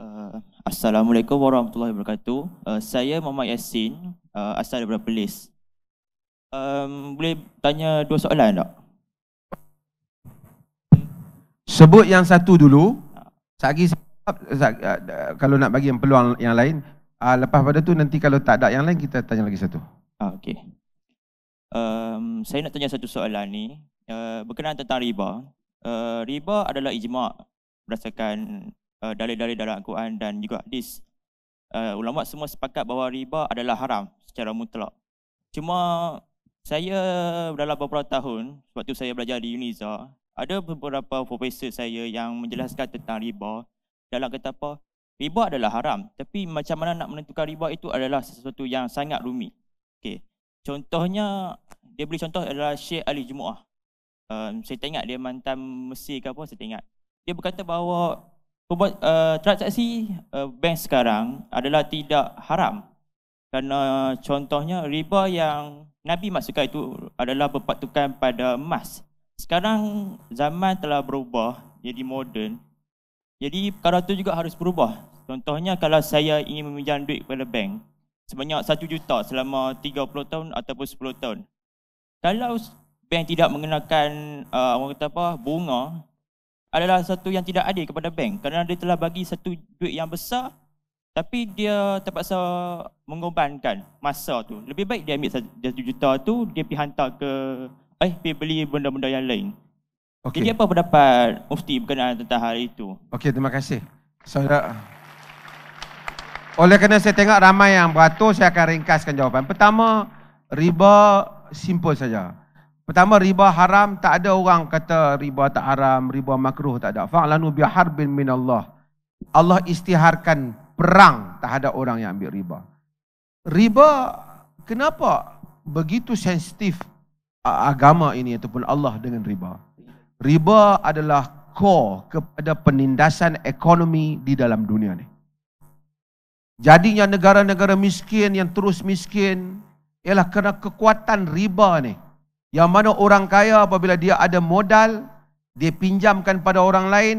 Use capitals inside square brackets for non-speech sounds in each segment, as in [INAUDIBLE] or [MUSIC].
Uh, Assalamualaikum warahmatullahi wabarakatuh. Uh, saya Muhammad Yassin, uh, asal daripada Perlis. Um, boleh tanya dua soalan tak? Sebut yang satu dulu. Ah. Sagi uh, uh, kalau nak bagi yang peluang yang lain, uh, lepas pada tu nanti kalau tak ada yang lain kita tanya lagi satu. Ah, okay. Um, saya nak tanya satu soalan ni uh, berkenaan tentang riba. Uh, riba adalah ijma' berdasarkan uh, dalil-dalil dalam Al-Quran dan juga hadis. Uh, ulama semua sepakat bahawa riba adalah haram secara mutlak. Cuma saya dalam beberapa tahun, sebab saya belajar di UNIZA, ada beberapa profesor saya yang menjelaskan tentang riba dalam kata apa, riba adalah haram. Tapi macam mana nak menentukan riba itu adalah sesuatu yang sangat rumit. Okey, Contohnya, dia beri contoh adalah Syekh Ali Jumu'ah. Um, saya tak dia mantan Mesir ke apa, saya tak Dia berkata bahawa Perbuat, uh, transaksi uh, bank sekarang adalah tidak haram kerana contohnya riba yang Nabi maksudkan itu adalah berpatukan pada emas. Sekarang zaman telah berubah jadi moden. Jadi perkara itu juga harus berubah. Contohnya kalau saya ingin meminjam duit kepada bank sebanyak 1 juta selama 30 tahun ataupun 10 tahun. Kalau bank tidak mengenakan uh, orang kata apa bunga adalah satu yang tidak adil kepada bank kerana dia telah bagi satu duit yang besar tapi dia terpaksa mengorbankan masa tu. Lebih baik dia ambil satu juta tu, dia pergi hantar ke, eh, pergi beli benda-benda yang lain. Okay. Jadi apa pendapat Mufti berkenaan tentang hari itu? Okey, terima kasih. Saudara. Oleh kerana saya tengok ramai yang beratur, saya akan ringkaskan jawapan. Pertama, riba simple saja. Pertama riba haram tak ada orang kata riba tak haram, riba makruh tak ada. Fa'lanu bi harbin min Allah. Allah istiharkan perang terhadap orang yang ambil riba. Riba kenapa begitu sensitif agama ini ataupun Allah dengan riba? Riba adalah core kepada penindasan ekonomi di dalam dunia ni. Jadinya negara-negara miskin yang terus miskin ialah kerana kekuatan riba ni. Yang mana orang kaya apabila dia ada modal, dia pinjamkan pada orang lain,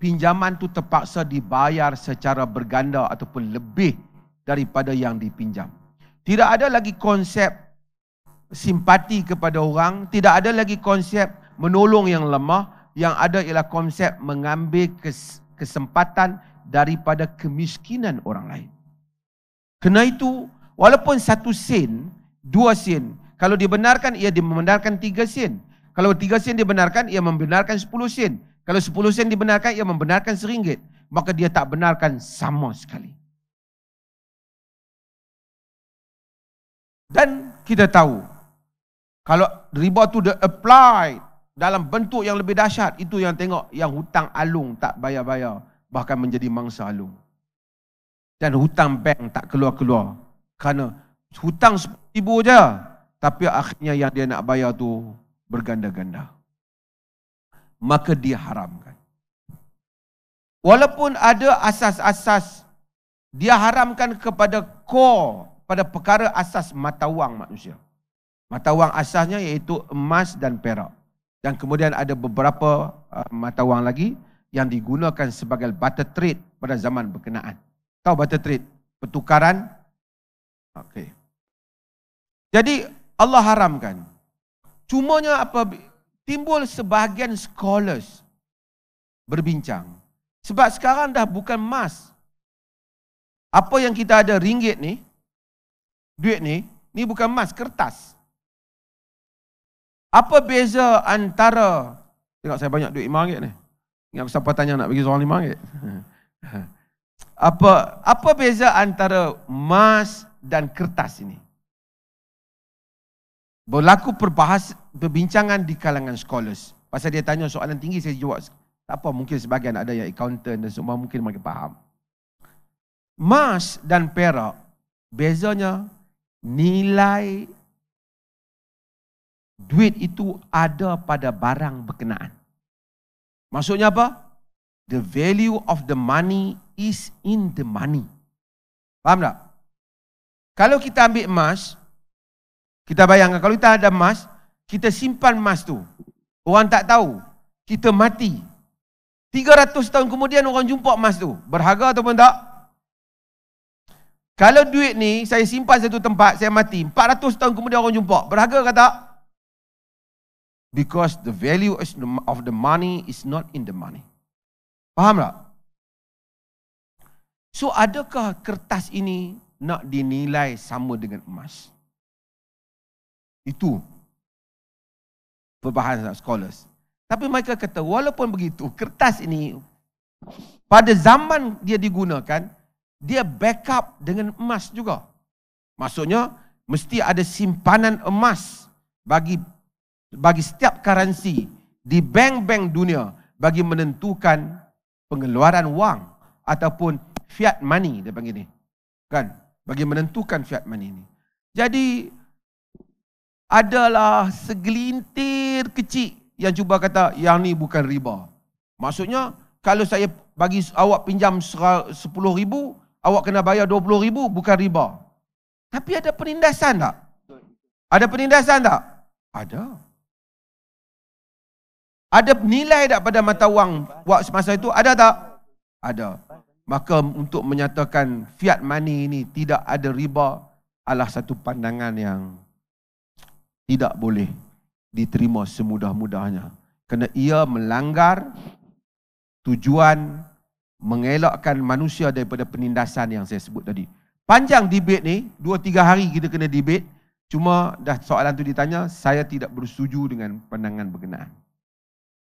pinjaman tu terpaksa dibayar secara berganda ataupun lebih daripada yang dipinjam. Tidak ada lagi konsep simpati kepada orang, tidak ada lagi konsep menolong yang lemah, yang ada ialah konsep mengambil kesempatan daripada kemiskinan orang lain. Kena itu, walaupun satu sen, dua sen, kalau dibenarkan, ia membenarkan tiga sin. Kalau tiga sin dibenarkan, ia membenarkan sepuluh sin. Kalau sepuluh sin dibenarkan, ia membenarkan seringgit. Maka dia tak benarkan sama sekali. Dan kita tahu, kalau riba itu dia apply dalam bentuk yang lebih dahsyat, itu yang tengok yang hutang alung tak bayar-bayar, bahkan menjadi mangsa alung. Dan hutang bank tak keluar-keluar. Kerana hutang RM10,000 je. Tapi akhirnya yang dia nak bayar tu berganda-ganda. Maka dia haramkan. Walaupun ada asas-asas dia haramkan kepada core pada perkara asas mata wang manusia. Mata wang asasnya iaitu emas dan perak. Dan kemudian ada beberapa uh, mata wang lagi yang digunakan sebagai barter trade pada zaman berkenaan. Tahu barter trade? Pertukaran. Okey. Jadi Allah haramkan. Cumanya apa timbul sebahagian scholars berbincang. Sebab sekarang dah bukan emas. Apa yang kita ada ringgit ni, duit ni, ni bukan emas, kertas. Apa beza antara, tengok saya banyak duit ringgit ni. Ingat siapa tanya nak bagi seorang lima ringgit. [LAUGHS] Apa, apa beza antara emas dan kertas ini? berlaku perbahas, perbincangan di kalangan scholars. Pasal dia tanya soalan tinggi, saya jawab. Tak apa, mungkin sebagian ada yang accountant dan semua, mungkin mereka faham. Mas dan perak, bezanya nilai duit itu ada pada barang berkenaan. Maksudnya apa? The value of the money is in the money. Faham tak? Kalau kita ambil emas, kita bayangkan kalau kita ada emas, kita simpan emas tu. Orang tak tahu. Kita mati. 300 tahun kemudian orang jumpa emas tu. Berharga ataupun tak? Kalau duit ni saya simpan satu tempat, saya mati. 400 tahun kemudian orang jumpa. Berharga ke tak? Because the value of the money is not in the money. Faham tak? So adakah kertas ini nak dinilai sama dengan emas? Itu perbahasan scholars. Tapi mereka kata walaupun begitu, kertas ini pada zaman dia digunakan, dia backup dengan emas juga. Maksudnya mesti ada simpanan emas bagi bagi setiap currency di bank-bank dunia bagi menentukan pengeluaran wang ataupun fiat money dia panggil ni. Kan? Bagi menentukan fiat money ini. Jadi adalah segelintir kecil yang cuba kata yang ni bukan riba. Maksudnya kalau saya bagi awak pinjam 10 ribu, awak kena bayar 20 ribu bukan riba. Tapi ada penindasan tak? Ada penindasan tak? Ada. Ada nilai tak pada mata wang buat semasa itu? Ada tak? Ada. Maka untuk menyatakan fiat money ini tidak ada riba adalah satu pandangan yang tidak boleh diterima semudah-mudahnya kerana ia melanggar tujuan mengelakkan manusia daripada penindasan yang saya sebut tadi. Panjang debat ni, dua tiga hari kita kena debat. Cuma dah soalan tu ditanya, saya tidak bersetuju dengan pandangan berkenaan.